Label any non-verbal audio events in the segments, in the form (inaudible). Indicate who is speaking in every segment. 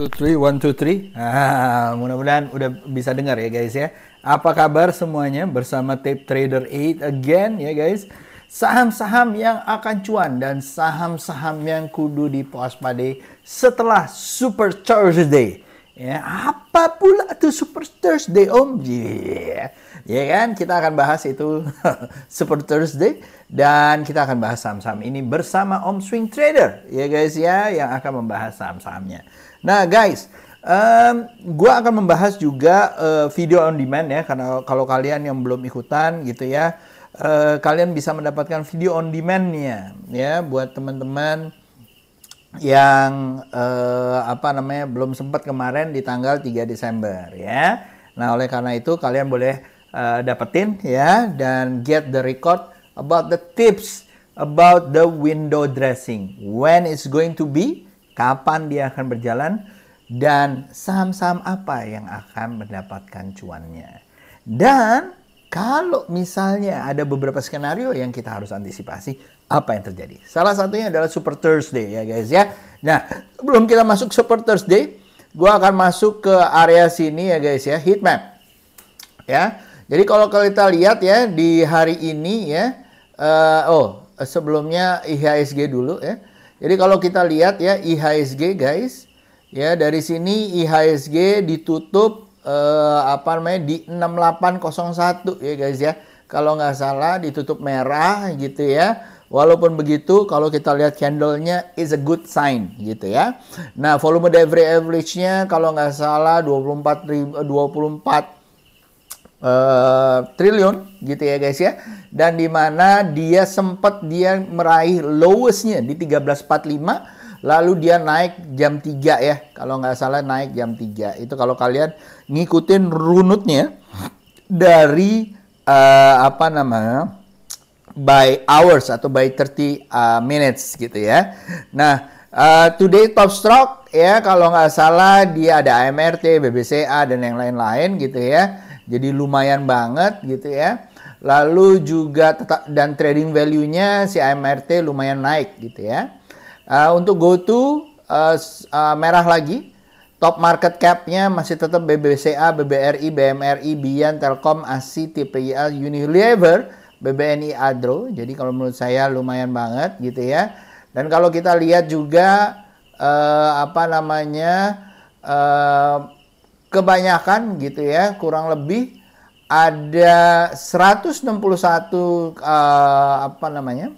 Speaker 1: two three one two three ah
Speaker 2: mudah-mudahan udah bisa dengar ya guys ya apa kabar semuanya bersama Tape Trader 8 again ya guys saham-saham yang akan cuan dan saham-saham yang kudu diwaspadai setelah Super Thursday ya apa pula itu Super Thursday om yeah. ya kan kita akan bahas itu (laughs) Super Thursday dan kita akan bahas saham-saham ini bersama Om Swing Trader ya guys ya yang akan membahas saham-sahamnya. Nah guys, um, gue akan membahas juga uh, video on demand ya karena kalau kalian yang belum ikutan gitu ya, uh, kalian bisa mendapatkan video on demandnya ya buat teman-teman yang uh, apa namanya belum sempat kemarin di tanggal 3 Desember ya. Nah oleh karena itu kalian boleh uh, dapetin ya dan get the record about the tips about the window dressing. When it's going to be, kapan dia akan berjalan, dan saham-saham apa yang akan mendapatkan cuannya. Dan kalau misalnya ada beberapa skenario yang kita harus antisipasi, apa yang terjadi? Salah satunya adalah Super Thursday ya guys ya. Nah, sebelum kita masuk Super Thursday, gue akan masuk ke area sini ya guys ya, heat map. Ya, jadi kalau kita lihat ya di hari ini ya, uh, oh sebelumnya IHSG dulu ya. Jadi kalau kita lihat ya IHSG guys, ya dari sini IHSG ditutup eh, apa namanya di 6801 ya guys ya. Kalau nggak salah ditutup merah gitu ya. Walaupun begitu, kalau kita lihat candlenya is a good sign gitu ya. Nah, volume daily average-nya kalau nggak salah 24 24 uh, triliun gitu ya guys ya dan di mana dia sempat dia meraih lowestnya di 1345 lalu dia naik jam 3 ya kalau nggak salah naik jam 3 itu kalau kalian ngikutin runutnya dari uh, apa namanya by hours atau by 30 uh, eh, minutes gitu ya nah Uh, today top stroke ya kalau nggak salah dia ada AMRT, BBCA dan yang lain-lain gitu ya. Jadi lumayan banget gitu ya. Lalu juga tetap dan trading value-nya si AMRT lumayan naik gitu ya. Uh, untuk GoTo uh, uh, merah lagi. Top market cap-nya masih tetap BBCA, BBRI, BMRI, Bian, Telkom, ASI, TPIA, Unilever, BBNI, Adro. Jadi kalau menurut saya lumayan banget gitu ya. Dan kalau kita lihat juga uh, apa namanya uh, kebanyakan gitu ya kurang lebih ada 161 uh, eh, apa namanya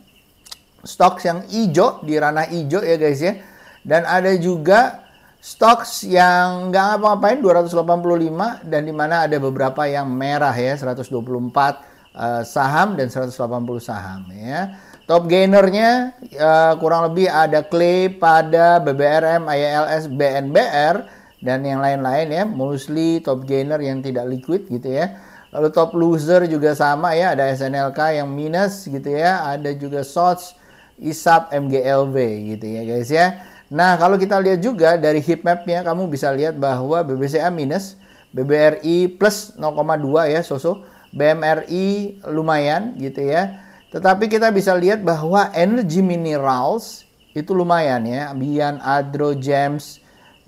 Speaker 2: stocks yang hijau di ranah hijau ya guys ya dan ada juga stok yang nggak ngapa-ngapain 285 dan di mana ada beberapa yang merah ya 124 uh, eh, saham dan 180 saham ya top gainernya uh, kurang lebih ada Clay pada BBRM, ILS, BNBR dan yang lain-lain ya, mostly top gainer yang tidak liquid gitu ya. Lalu top loser juga sama ya, ada SNLK yang minus gitu ya, ada juga shorts ISAP MGLV gitu ya guys ya. Nah, kalau kita lihat juga dari heat mapnya kamu bisa lihat bahwa BBCA minus, BBRI plus 0,2 ya sosok, BMRI lumayan gitu ya. Tetapi kita bisa lihat bahwa energy minerals itu lumayan ya, Bian, Adro, James,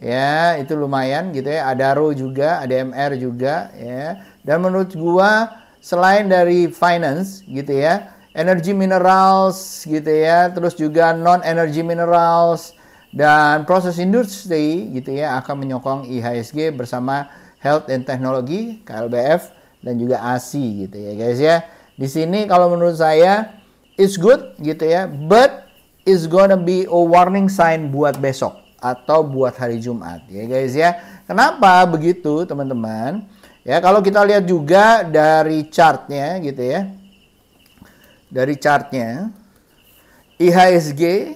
Speaker 2: ya itu lumayan gitu ya ada RO juga ada MR juga ya dan menurut gua selain dari finance gitu ya energy minerals gitu ya terus juga non energy minerals dan proses industri gitu ya akan menyokong IHSG bersama health and technology KLBF dan juga ASI gitu ya guys ya di sini kalau menurut saya it's good gitu ya but it's gonna be a warning sign buat besok atau buat hari Jumat ya guys ya. Kenapa begitu teman-teman? Ya kalau kita lihat juga dari chartnya gitu ya. Dari chartnya IHSG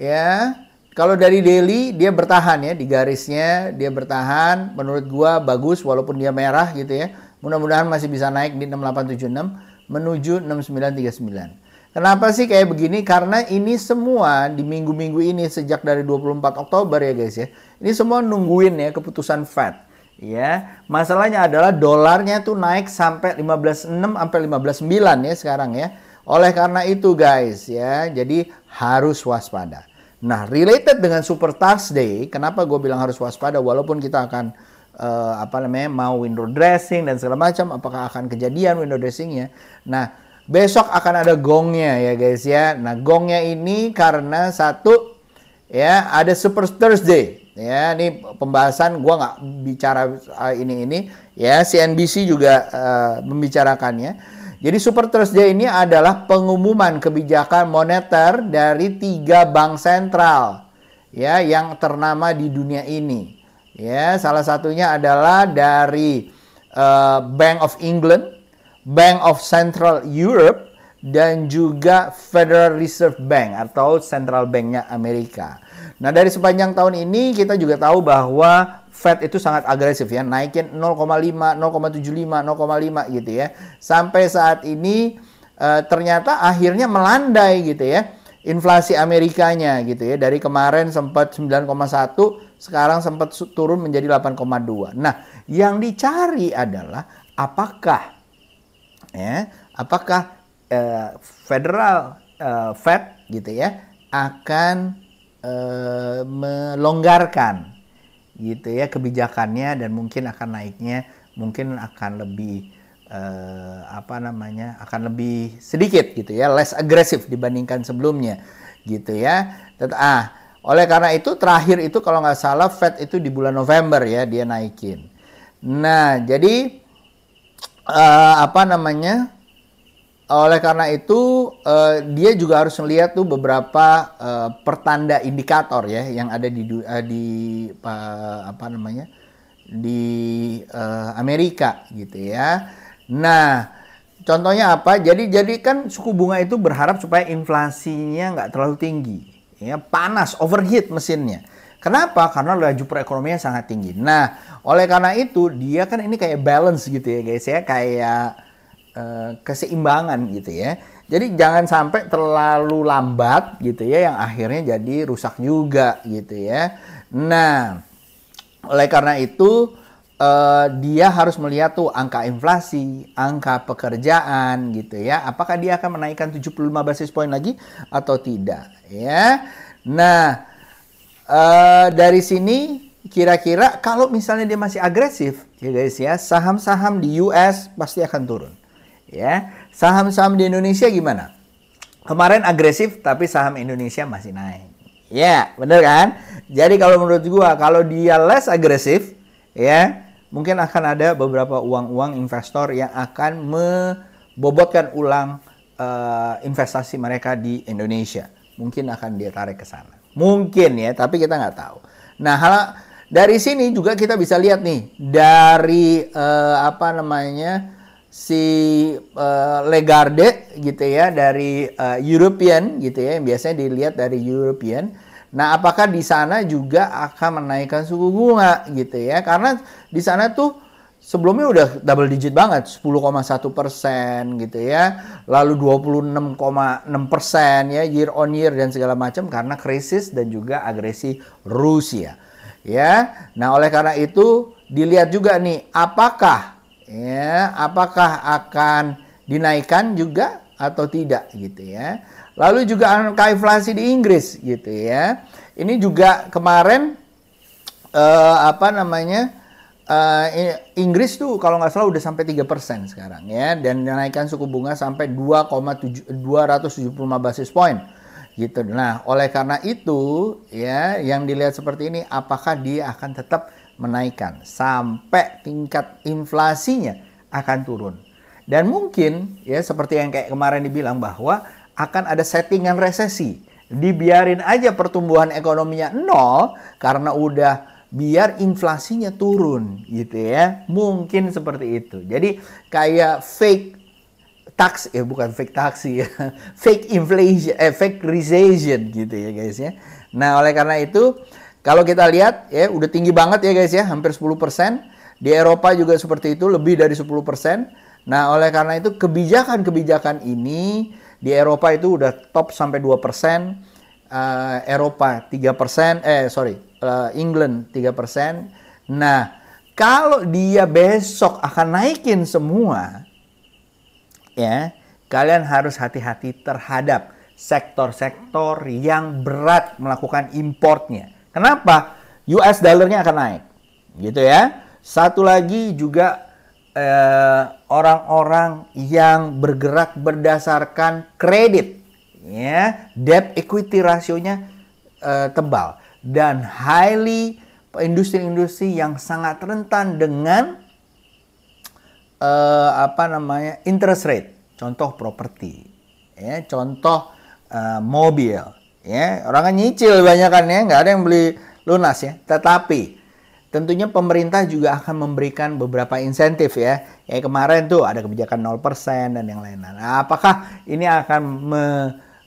Speaker 2: ya kalau dari daily dia bertahan ya di garisnya dia bertahan menurut gua bagus walaupun dia merah gitu ya. Mudah-mudahan masih bisa naik di 6876 menuju 6939. Kenapa sih kayak begini? Karena ini semua di minggu-minggu ini sejak dari 24 Oktober ya guys ya. Ini semua nungguin ya keputusan Fed. Ya, masalahnya adalah dolarnya tuh naik sampai 15.6 sampai 15.9 ya sekarang ya. Oleh karena itu guys ya, jadi harus waspada. Nah, related dengan Super Tax Day, kenapa gue bilang harus waspada walaupun kita akan uh, apa namanya mau window dressing dan segala macam, apakah akan kejadian window dressingnya? Nah, Besok akan ada gongnya ya guys ya. Nah gongnya ini karena satu ya ada Super Thursday ya ini pembahasan gue nggak bicara eh, ini ini ya CNBC juga uh, membicarakannya. Jadi Super Thursday ini adalah pengumuman kebijakan moneter dari tiga bank sentral ya yang ternama di dunia ini. Ya, salah satunya adalah dari uh, Bank of England Bank of Central Europe dan juga Federal Reserve Bank atau Central Banknya Amerika. Nah dari sepanjang tahun ini kita juga tahu bahwa Fed itu sangat agresif ya naikin 0,5, 0,75, 0,5 gitu ya. Sampai saat ini e, ternyata akhirnya melandai gitu ya inflasi Amerikanya gitu ya. Dari kemarin sempat 9,1 sekarang sempat turun menjadi 8,2. Nah yang dicari adalah apakah ya apakah eh, federal eh, Fed gitu ya akan eh, melonggarkan gitu ya kebijakannya dan mungkin akan naiknya mungkin akan lebih eh, apa namanya akan lebih sedikit gitu ya less agresif dibandingkan sebelumnya gitu ya ah oleh karena itu terakhir itu kalau nggak salah Fed itu di bulan November ya dia naikin nah jadi uh, apa namanya? Oleh karena itu uh, dia juga harus melihat tuh beberapa uh, pertanda indikator ya yang ada di uh, di uh, apa namanya? di uh, Amerika gitu ya. Nah, contohnya apa? Jadi jadi kan suku bunga itu berharap supaya inflasinya nggak terlalu tinggi, ya panas, overheat mesinnya. Kenapa? Karena laju perekonomian sangat tinggi. Nah, oleh karena itu dia kan ini kayak balance gitu ya guys ya, kayak eh, keseimbangan gitu ya. Jadi jangan sampai terlalu lambat gitu ya yang akhirnya jadi rusak juga gitu ya. Nah, oleh karena itu eh, dia harus melihat tuh angka inflasi, angka pekerjaan gitu ya. Apakah dia akan menaikkan 75 basis point lagi atau tidak ya. Nah, Eh, dari sini kira-kira kalau misalnya dia masih agresif, ya guys ya, saham-saham di US pasti akan turun. Ya, saham-saham di Indonesia gimana? Kemarin agresif tapi saham Indonesia masih naik. Ya, bener kan? Jadi kalau menurut gua kalau dia less agresif, ya mungkin akan ada beberapa uang-uang investor yang akan membobotkan ulang uh, investasi mereka di Indonesia. Mungkin akan dia tarik ke sana. Mungkin ya, tapi kita nggak tahu. Nah, hal dari sini juga kita bisa lihat nih dari uh, apa namanya si uh, eh, Legarde gitu ya dari uh, European gitu ya yang biasanya dilihat dari European. Nah, apakah di sana juga akan menaikkan suku bunga gitu ya? Karena di sana tuh sebelumnya udah double digit banget 10,1 persen gitu ya lalu 26,6 persen ya year on year dan segala macam karena krisis dan juga agresi Rusia ya nah oleh karena itu dilihat juga nih apakah ya apakah akan dinaikkan juga atau tidak gitu ya lalu juga angka inflasi di Inggris gitu ya ini juga kemarin eh, apa namanya uh, Inggris tuh kalau nggak salah udah sampai tiga persen sekarang ya dan menaikkan suku bunga sampai 2,275 basis point gitu. Nah, oleh karena itu ya yang dilihat seperti ini apakah dia akan tetap menaikkan sampai tingkat inflasinya akan turun. Dan mungkin ya seperti yang kayak kemarin dibilang bahwa akan ada settingan resesi. Dibiarin aja pertumbuhan ekonominya nol karena udah biar inflasinya turun gitu ya. Mungkin seperti itu. Jadi kayak fake tax ya bukan fake taksi ya. (laughs) fake inflation eh, fake recession gitu ya guys ya. Nah, oleh karena itu kalau kita lihat ya udah tinggi banget ya guys ya, hampir 10%. Di Eropa juga seperti itu, lebih dari 10%. Nah, oleh karena itu kebijakan-kebijakan ini di Eropa itu udah top sampai 2%, uh, eh, Eropa 3%, eh sorry, uh, England 3%. Nah, kalau dia besok akan naikin semua ya, kalian harus hati-hati terhadap sektor-sektor yang berat melakukan importnya. Kenapa? US dollar-nya akan naik. Gitu ya. Satu lagi juga eh, orang-orang eh, yang bergerak berdasarkan kredit ya, debt equity rasionya eh, tebal dan highly industri-industri yang sangat rentan dengan uh, apa namanya interest rate contoh properti ya contoh uh, mobil ya orang kan nyicil banyak kan ya nggak ada yang beli lunas ya tetapi tentunya pemerintah juga akan memberikan beberapa insentif ya kayak kemarin tuh ada kebijakan 0% dan yang lain-lain nah, apakah ini akan me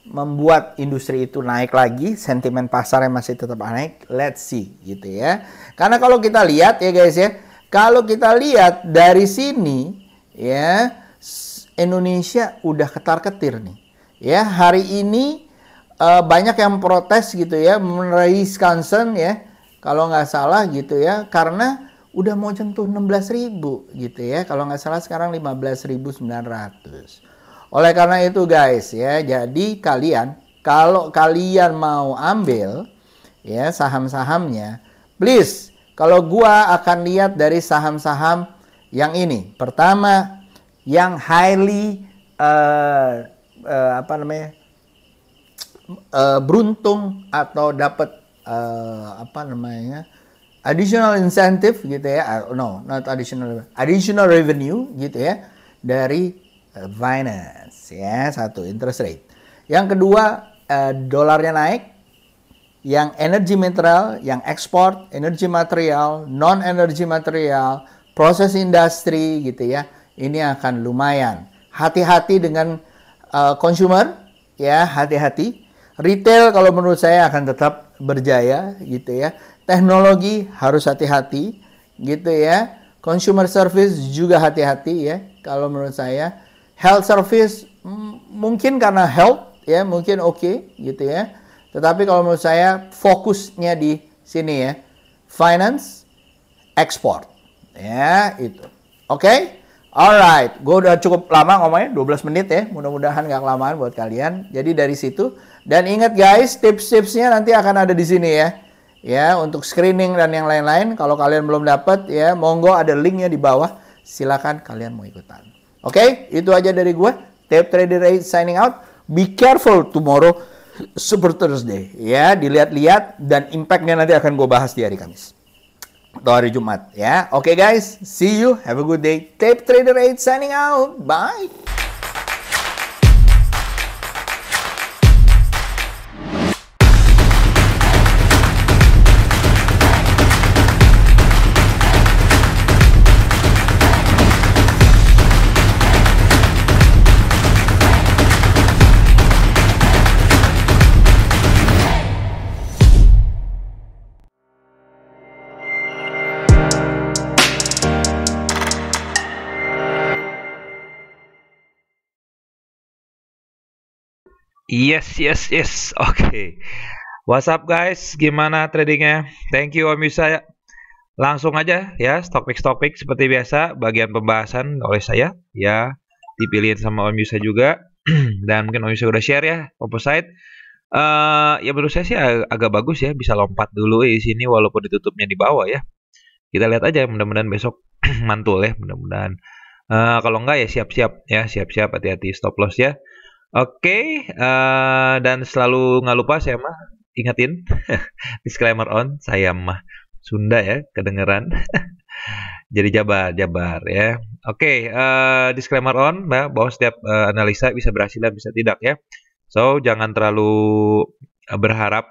Speaker 2: membuat industri itu naik lagi, sentimen pasarnya masih tetap naik, let's see gitu ya. Karena kalau kita lihat ya guys ya, kalau kita lihat dari sini ya Indonesia udah ketar-ketir nih. Ya, hari ini eh, banyak yang protes gitu ya, raise concern ya. Kalau nggak salah gitu ya, karena udah mau jentuh 16.000 gitu ya. Kalau nggak salah sekarang 15.900. Oleh karena itu guys ya, jadi kalian kalau kalian mau ambil ya saham-sahamnya, please kalau gua akan lihat dari saham-saham yang ini. Pertama yang highly uh, uh, apa namanya? Uh, beruntung atau dapat uh, apa namanya? additional incentive gitu ya. Uh, no, not additional additional revenue gitu ya dari Eh, finance ya satu interest rate. Yang kedua eh, dolarnya naik, yang energi mineral, yang ekspor, energi material, non energi material, proses industri gitu ya. Ini akan lumayan. Hati-hati dengan uh, consumer ya, hati-hati. Retail kalau menurut saya akan tetap berjaya gitu ya. Teknologi harus hati-hati gitu ya. Consumer service juga hati-hati ya kalau menurut saya health service mm, mungkin karena health ya mungkin oke okay, gitu ya. Tetapi kalau menurut saya fokusnya di sini ya. Finance, export Ya, itu. Oke? Okay? Alright, gue udah cukup lama ngomongnya, 12 menit ya. Mudah-mudahan gak kelamaan buat kalian. Jadi dari situ. Dan ingat guys, tips-tipsnya nanti akan ada di sini ya. Ya, untuk screening dan yang lain-lain. Kalau kalian belum dapat ya, monggo ada linknya di bawah. Silakan kalian mau ikutan. Oke, okay? itu aja dari gue. Tape Trader Aid signing out. Be careful tomorrow. Super Thursday. Ya, dilihat-lihat. Dan impactnya nanti akan gue bahas di hari Kamis. Atau hari Jumat. Ya, oke okay guys. See you. Have a good day. Tape Trader Aid signing out. Bye.
Speaker 1: Yes, yes, yes. (laughs) Oke. Okay. What's up guys? Gimana tradingnya? Thank you Om Yusa. Langsung aja ya, stock pick stock seperti biasa bagian pembahasan oleh saya ya dipilihin sama Om Yusa juga (clears throat) dan mungkin Om Yusa udah share ya opposite. Uh, ya menurut saya sih ag agak bagus ya bisa lompat dulu di sini walaupun ditutupnya di bawah ya. Kita lihat aja mudah-mudahan besok (clears throat) mantul ya mudah-mudahan. Uh, kalau enggak ya siap-siap ya siap-siap hati-hati stop loss ya Oke, okay, uh, eh, dan selalu nggak lupa saya mah ingetin (laughs) disclaimer on saya mah Sunda ya kedengeran. (laughs) Jadi jabar jabar ya. Oke, okay, uh, eh, disclaimer on bahwa setiap uh, analisa bisa berhasil dan bisa tidak ya. So jangan terlalu uh, berharap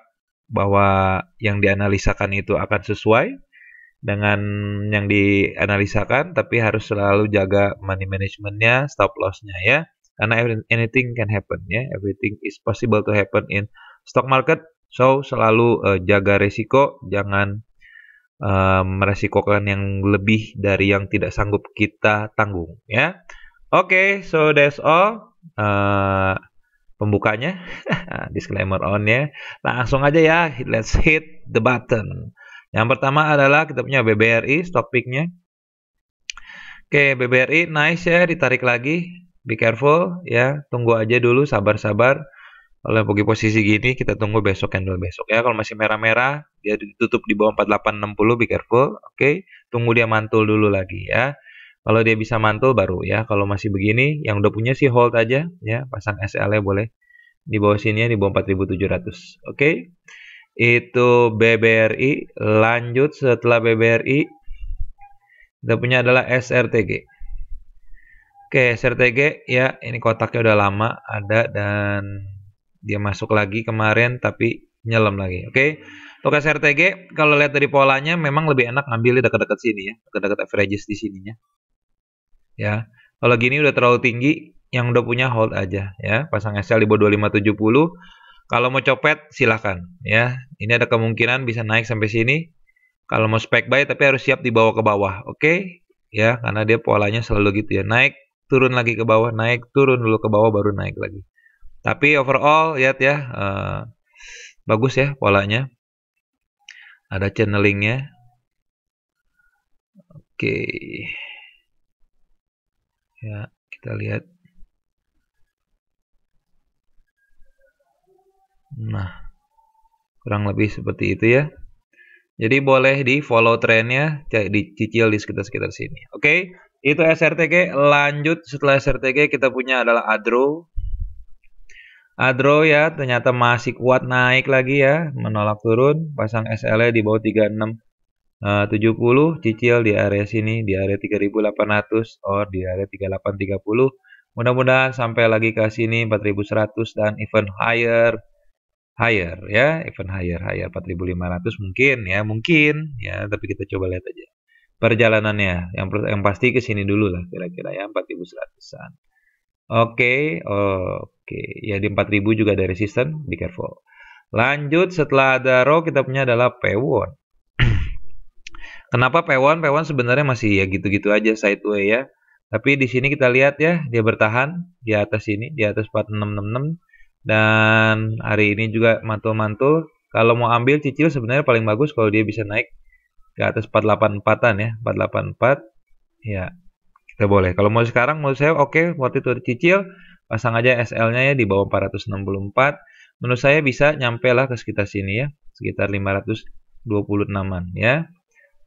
Speaker 1: bahwa yang dianalisakan itu akan sesuai dengan yang dianalisakan, tapi harus selalu jaga money managementnya, stop lossnya ya karena anything can happen ya everything is possible to happen in stock market so selalu uh, jaga resiko jangan meresikokan eh, meresikokan yang lebih dari yang tidak sanggup kita tanggung ya oke okay, so that's all uh, pembukanya (laughs) disclaimer on ya langsung aja ya let's hit the button yang pertama adalah kita punya BBRI stock picknya Oke, BBRI nice ya, ditarik lagi be careful ya tunggu aja dulu sabar-sabar kalau pergi posisi gini kita tunggu besok candle besok ya kalau masih merah-merah dia ditutup di bawah 4860 be careful oke okay? tunggu dia mantul dulu lagi ya kalau dia bisa mantul baru ya kalau masih begini yang udah punya sih hold aja ya pasang SL nya boleh di bawah sini ya di bawah 4700 oke okay? itu BBRI lanjut setelah BBRI kita punya adalah SRTG Oke, SRTG ya, ini kotaknya udah lama ada dan dia masuk lagi kemarin tapi nyelam lagi. Oke. Untuk SRTG kalau lihat dari polanya memang lebih enak ngambil di dekat-dekat sini ya, dekat-dekat averages di sininya. Ya. Kalau gini udah terlalu tinggi, yang udah punya hold aja ya, pasang SL di bawah 2570. Kalau mau copet silahkan ya. Ini ada kemungkinan bisa naik sampai sini. Kalau mau spek buy tapi harus siap dibawa ke bawah, oke? Ya, karena dia polanya selalu gitu ya, naik turun lagi ke bawah, naik, turun dulu ke bawah baru naik lagi. Tapi overall lihat ya uh, bagus ya polanya. Ada channelingnya. Oke. Okay. Ya, kita lihat. Nah, kurang lebih seperti itu ya. Jadi boleh di follow trennya, dicicil di sekitar-sekitar sini. Oke, itu SRTG. Lanjut setelah SRTG kita punya adalah ADRO. ADRO ya ternyata masih kuat naik lagi ya. Menolak turun. Pasang SLE di bawah 3670 eh, cicil di area sini di area 3800 or di area 3830 mudah-mudahan sampai lagi ke sini 4100 dan even higher higher ya even higher higher 4500 mungkin ya mungkin ya tapi kita coba lihat aja perjalanannya. Yang yang pasti ke sini dulu lah kira-kira ya 4100-an. Oke, okay, oke. Okay. Ya di 4000 juga ada resisten, be careful. Lanjut setelah ada row kita punya adalah pewon. (clears throat) Kenapa pewon? Pewon sebenarnya masih ya gitu-gitu aja sideway ya. Tapi di sini kita lihat ya, dia bertahan di atas ini, di atas 4666 dan hari ini juga mantul-mantul. Kalau mau ambil cicil sebenarnya paling bagus kalau dia bisa naik ke atas 484-an ya 484 ya kita boleh kalau mau sekarang mau saya oke okay, waktu itu dicicil pasang aja SL-nya ya di bawah 464 menurut saya bisa nyampe lah ke sekitar sini ya sekitar 526-an ya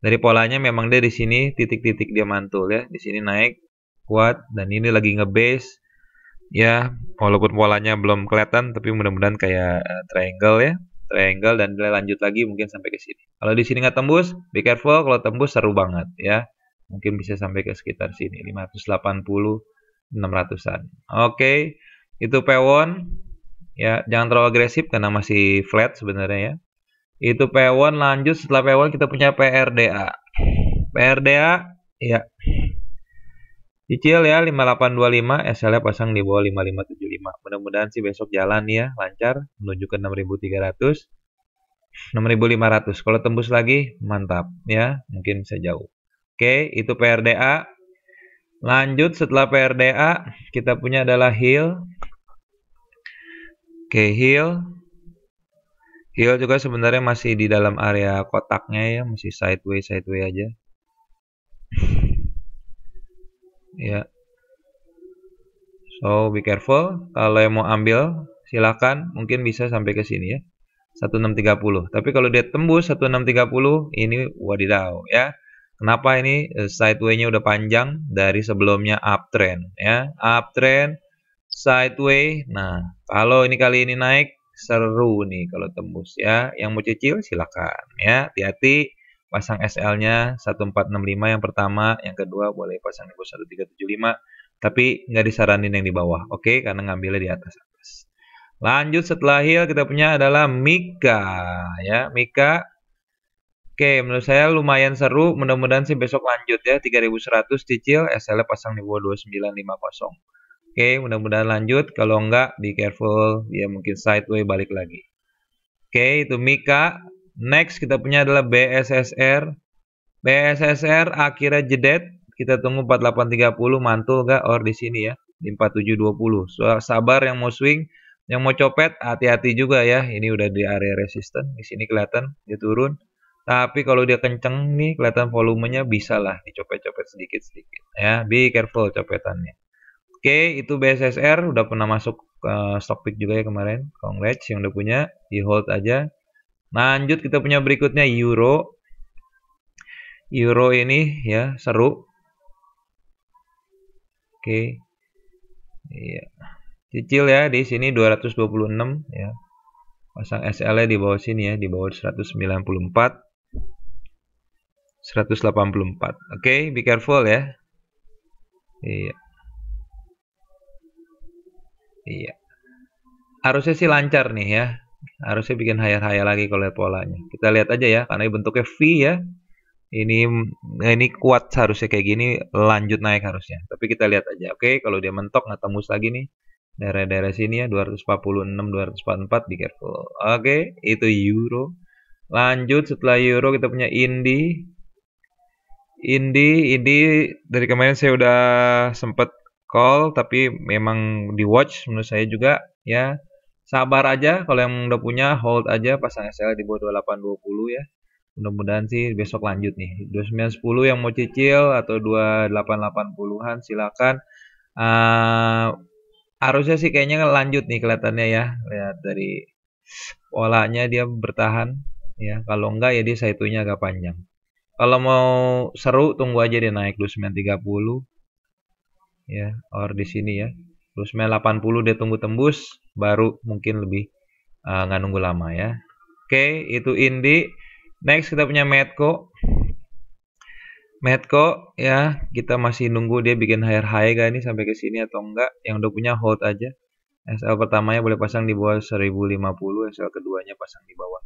Speaker 1: dari polanya memang dia di sini titik-titik dia mantul ya di sini naik kuat dan ini lagi ngebase ya walaupun polanya belum kelihatan tapi mudah-mudahan kayak triangle ya triangle dan lanjut lagi mungkin sampai ke sini. Kalau di sini nggak tembus, be careful kalau tembus seru banget ya. Mungkin bisa sampai ke sekitar sini 580 600-an. Oke, okay. itu p ya, jangan terlalu agresif karena masih flat sebenarnya ya. Itu p lanjut setelah p kita punya PRDA. PRDA ya Cicil ya 5825 SL-nya pasang di bawah 5575. Mudah-mudahan sih besok jalan ya lancar menuju ke 6300. 6500. Kalau tembus lagi mantap ya, mungkin bisa jauh. Oke, itu PRDA. Lanjut setelah PRDA kita punya adalah Hill. Oke, Hill. Hill juga sebenarnya masih di dalam area kotaknya ya, masih sideways sideways aja. ya. So be careful kalau yang mau ambil silakan mungkin bisa sampai ke sini ya. 1630. Tapi kalau dia tembus 1630 ini wadidau ya. Kenapa ini eh, sideway-nya udah panjang dari sebelumnya uptrend ya. Uptrend sideway. Nah, kalau ini kali ini naik seru nih kalau tembus ya. Yang mau cicil silakan ya. Hati-hati pasang SL-nya 1465 yang pertama, yang kedua boleh pasang 1375, tapi nggak disaranin yang di bawah, oke? Okay? Karena ngambilnya di atas atas. Lanjut setelah heal kita punya adalah Mika, ya Mika. Oke, okay, menurut saya lumayan seru. Mudah-mudahan sih besok lanjut ya 3100 cicil, SL pasang di 2950. Oke, okay, mudah-mudahan lanjut. Kalau enggak, be careful. Dia mungkin sideways balik lagi. Oke, okay, itu Mika. Next kita punya adalah BSSR. BSSR akhirnya jedet. Kita tunggu 4830 mantul gak or di sini ya. Di 4720. So, sabar yang mau swing, yang mau copet hati-hati juga ya. Ini udah di area resisten. Di sini kelihatan dia turun. Tapi kalau dia kenceng nih kelihatan volumenya bisa lah dicopet-copet sedikit-sedikit ya. Be careful copetannya. Oke, itu BSSR udah pernah masuk uh, stock pick juga ya kemarin. Congrats yang udah punya, di hold aja. Lanjut kita punya berikutnya euro. Euro ini ya seru. Oke. Iya. Cicil ya di sini 226 ya. Pasang SL-nya di bawah sini ya, di bawah 194. 184. Oke, okay, be careful ya. Iya. Iya. Harusnya sih lancar nih ya harusnya bikin higher-higher lagi kalau lihat polanya. Kita lihat aja ya, karena bentuknya V ya. Ini ini kuat seharusnya kayak gini, lanjut naik harusnya. Tapi kita lihat aja. Oke, kalau dia mentok nggak tembus lagi nih daerah-daerah sini ya 246 244 be careful. Oke, itu euro. Lanjut setelah euro kita punya indi. Indi, indi dari kemarin saya udah sempet call tapi memang di watch menurut saya juga ya sabar aja kalau yang udah punya hold aja pasang SL di bawah 2820 ya mudah-mudahan sih besok lanjut nih 2910 yang mau cicil atau 2880-an silakan uh, harusnya sih kayaknya lanjut nih kelihatannya ya lihat dari polanya dia bertahan ya kalau enggak ya dia saitunya agak panjang kalau mau seru tunggu aja dia naik 2930 ya or di sini ya Terus 80 dia tunggu tembus, baru mungkin lebih eh, nggak uh, nunggu lama ya. Oke, okay, itu Indi. Next kita punya Medco. Medco ya, kita masih nunggu dia bikin higher high gak ini sampai ke sini atau enggak. Yang udah punya hold aja. SL pertamanya boleh pasang di bawah 1050, SL keduanya pasang di bawah.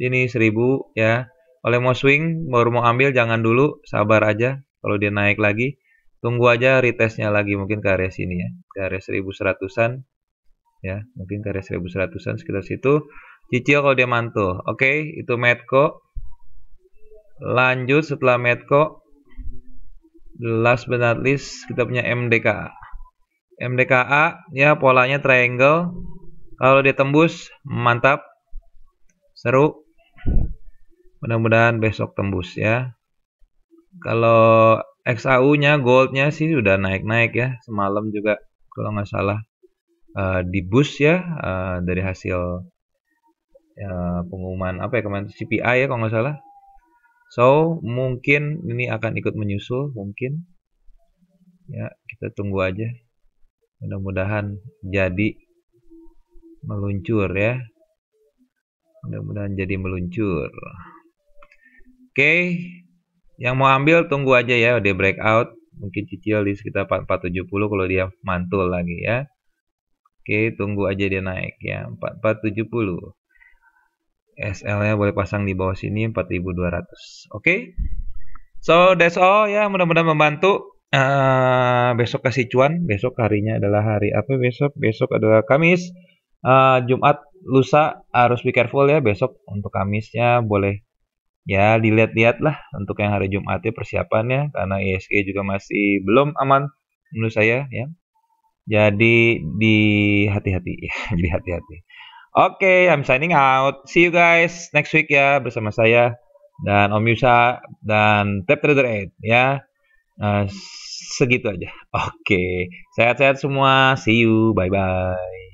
Speaker 1: Sini 1000 ya. Oleh mau swing, baru mau ambil jangan dulu, sabar aja. Kalau dia naik lagi, tunggu aja retestnya lagi mungkin ke area sini ya ke area 1100an ya mungkin ke area 1100an sekitar situ Cicil kalau dia mantul oke okay, itu Medco lanjut setelah Medco last but not least kita punya MDKA MDKA ya polanya triangle kalau dia tembus mantap seru mudah-mudahan besok tembus ya kalau XAU-nya, gold-nya sih sudah naik-naik ya semalam juga kalau nggak salah uh, di boost ya uh, dari hasil uh, pengumuman apa ya kemarin CPI ya kalau nggak salah. So mungkin ini akan ikut menyusul mungkin ya kita tunggu aja mudah-mudahan jadi meluncur ya mudah-mudahan jadi meluncur oke okay. Yang mau ambil tunggu aja ya dia breakout. Mungkin cicil di sekitar 4470 kalau dia mantul lagi ya. Oke, tunggu aja dia naik ya 4470. SL-nya boleh pasang di bawah sini 4200. Oke. So that's all ya, mudah-mudahan membantu. Uh, besok kasih cuan, besok harinya adalah hari apa besok? Besok adalah Kamis. Uh, Jumat, lusa harus be careful ya besok untuk Kamisnya boleh ya dilihat-lihat lah untuk yang hari Jumat ya persiapannya karena ISG e juga masih belum aman menurut saya ya. Jadi di hati-hati (laughs) ya, jadi hati-hati. Oke, okay, I'm signing out. See you guys next week ya bersama saya dan Om Yusa dan Tap Trader 8 ya. Uh, segitu aja. Oke, okay. sehat-sehat semua. See you. Bye bye.